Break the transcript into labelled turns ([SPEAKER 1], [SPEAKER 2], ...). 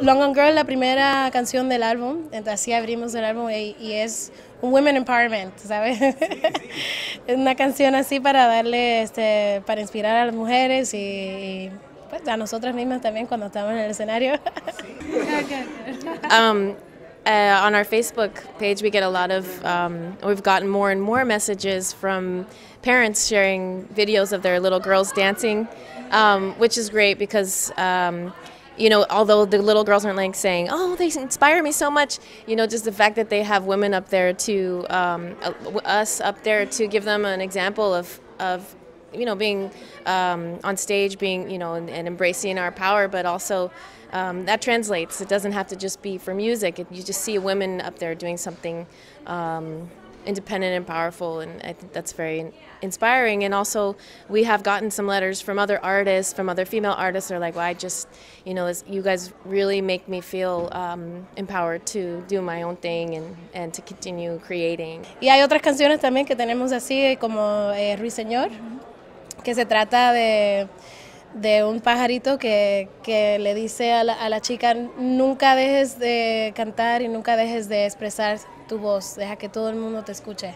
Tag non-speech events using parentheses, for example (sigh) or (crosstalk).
[SPEAKER 1] Long on Girl, la primera canción del álbum, entonces así abrimos el álbum y, es un women empowerment, ¿sabes? (laughs) es una canción así para darle, este, para inspirar a las mujeres y, pues a nosotras mismas también cuando estamos en el escenario. (laughs) (laughs)
[SPEAKER 2] um, Uh, on our Facebook page, we get a lot of, um, we've gotten more and more messages from parents sharing videos of their little girls dancing, um, which is great because um, you know, although the little girls aren't like saying, "Oh, they inspire me so much," you know, just the fact that they have women up there to um, uh, us up there to give them an example of of you know being um, on stage, being you know, and, and embracing our power, but also um, that translates. It doesn't have to just be for music. It, you just see women up there doing something um, independent and powerful, and I think that's very inspiring. And also, we have gotten some letters from other artists, from other female artists, are like, "Well, I just, you know, you guys really make me feel um, empowered to do my own thing and, and to continue creating."
[SPEAKER 1] Y hay otras canciones también que tenemos así eh, como eh, Ruiseñor, que se trata de de un pajarito que, le dice a la, chica, nunca dejes de cantar y nunca dejes de expresar tu voz, deja que todo el mundo te escuche.